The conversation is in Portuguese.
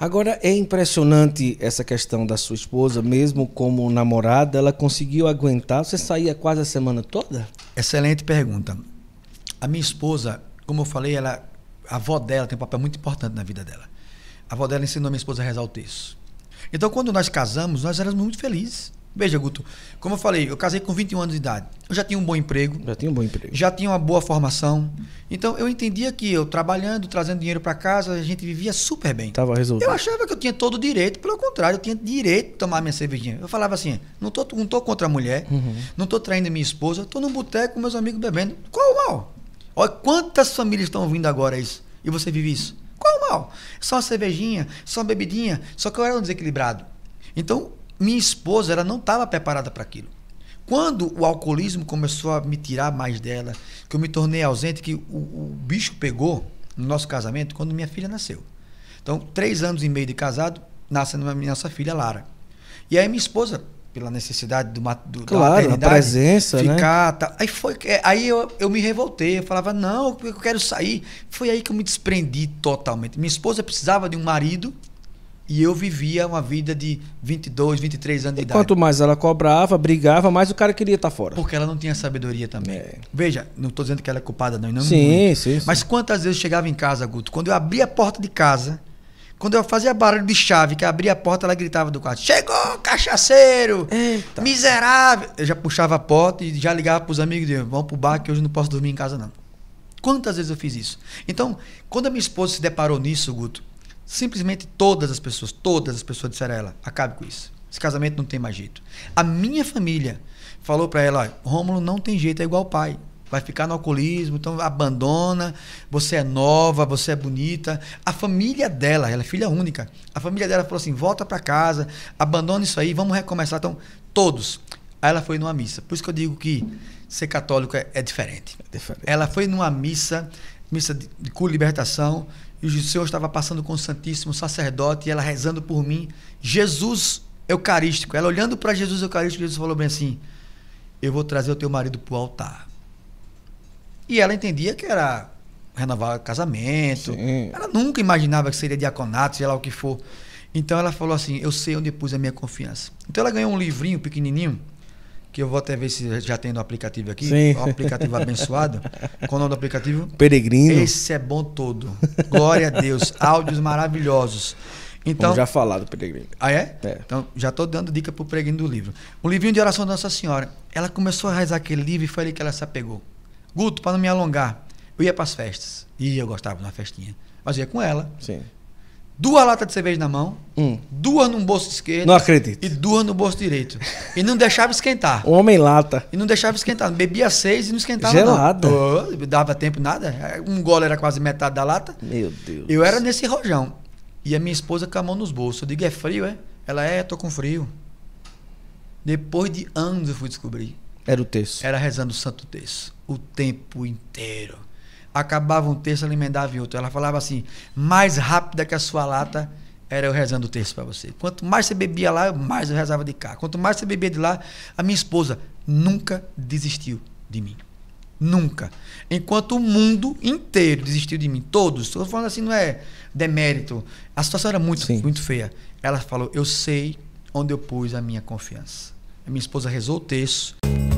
Agora, é impressionante essa questão da sua esposa, mesmo como namorada, ela conseguiu aguentar? Você saía quase a semana toda? Excelente pergunta. A minha esposa, como eu falei, ela, a avó dela tem um papel muito importante na vida dela. A avó dela ensinou a minha esposa a rezar o texto. Então, quando nós casamos, nós éramos muito felizes. Veja, Guto, como eu falei, eu casei com 21 anos de idade. Eu já tinha um bom emprego. Já tinha um bom emprego. Já tinha uma boa formação. Então, eu entendia que eu trabalhando, trazendo dinheiro para casa, a gente vivia super bem. Tava resolvido. Eu achava que eu tinha todo o direito, pelo contrário, eu tinha direito de tomar minha cervejinha. Eu falava assim: não tô, não tô contra a mulher, uhum. não tô traindo minha esposa, tô num boteco com meus amigos bebendo. Qual o mal? Olha quantas famílias estão ouvindo agora isso. E você vive isso. Só uma cervejinha, só uma bebidinha. Só que eu era um desequilibrado. Então, minha esposa, ela não estava preparada para aquilo. Quando o alcoolismo começou a me tirar mais dela, que eu me tornei ausente, que o, o bicho pegou no nosso casamento quando minha filha nasceu. Então, três anos e meio de casado, nasce a nossa filha Lara. E aí minha esposa pela necessidade do, do claro, da presença, né? ficar, né? Tá. Aí foi, é, aí eu, eu me revoltei, eu falava não, eu quero sair. Foi aí que eu me desprendi totalmente. Minha esposa precisava de um marido e eu vivia uma vida de 22, 23 anos de e idade. Quanto mais ela cobrava, brigava, mais o cara queria estar tá fora. Porque ela não tinha sabedoria também. É. Veja, não estou dizendo que ela é culpada, não. não sim, muito. sim, Mas quantas vezes eu chegava em casa, Guto? Quando eu abria a porta de casa, quando eu fazia barulho de chave, que abria a porta, ela gritava do quarto: Chegou, cachaceiro! Eita. Miserável! Eu já puxava a porta e já ligava para os amigos vamos para o bar que hoje não posso dormir em casa, não. Quantas vezes eu fiz isso? Então, quando a minha esposa se deparou nisso, Guto, simplesmente todas as pessoas, todas as pessoas disseram a ela: Acabe com isso. Esse casamento não tem mais jeito. A minha família falou para ela: Rômulo não tem jeito, é igual o pai vai ficar no alcoolismo, então abandona, você é nova, você é bonita. A família dela, ela é filha única, a família dela falou assim: volta para casa, abandona isso aí, vamos recomeçar. Então, todos. Aí ela foi numa missa. Por isso que eu digo que ser católico é, é diferente. É diferente. Ela foi numa missa, missa de, de cura e libertação, e o Senhor estava passando com o Santíssimo Sacerdote e ela rezando por mim. Jesus Eucarístico. Ela olhando para Jesus Eucarístico, Jesus falou bem assim: Eu vou trazer o teu marido para o altar. E ela entendia que era renovar casamento. Sim. Ela nunca imaginava que seria diaconato, sei lá o que for. Então ela falou assim: Eu sei onde pus a minha confiança. Então ela ganhou um livrinho pequenininho, que eu vou até ver se já tem no aplicativo aqui. Sim. O aplicativo abençoado. Qual o nome do aplicativo? Peregrino. Esse é bom todo. Glória a Deus. Áudios maravilhosos. Então, já falado do peregrino. Ah, é? é. Então, já estou dando dica para o peregrino do livro. O livrinho de oração da Nossa Senhora. Ela começou a rezar aquele livro e foi ali que ela se apegou. Guto, para não me alongar, eu ia para as festas. E eu gostava de uma festinha. Mas eu ia com ela. Sim. Duas latas de cerveja na mão, hum. duas no bolso esquerdo. Não acredito. E duas no bolso direito. E não deixava esquentar. Homem lata. E não deixava esquentar. Bebia seis e não esquentava nada. não. dava tempo nada. Um gole era quase metade da lata. Meu Deus. Eu era nesse rojão. E a minha esposa com a mão nos bolsos. Eu digo, é frio, é? Ela é, tô com frio. Depois de anos eu fui descobrir. Era o terço. Era rezando o santo Terço O tempo inteiro. Acabava um terço ela emendava em outro. Ela falava assim, mais rápida que a sua lata, era eu rezando o terço para você. Quanto mais você bebia lá, mais eu rezava de cá. Quanto mais você bebia de lá, a minha esposa nunca desistiu de mim. Nunca. Enquanto o mundo inteiro desistiu de mim, todos. Estou falando assim, não é demérito. A situação era muito, muito feia. Ela falou: Eu sei onde eu pus a minha confiança. A minha esposa rezou o terço.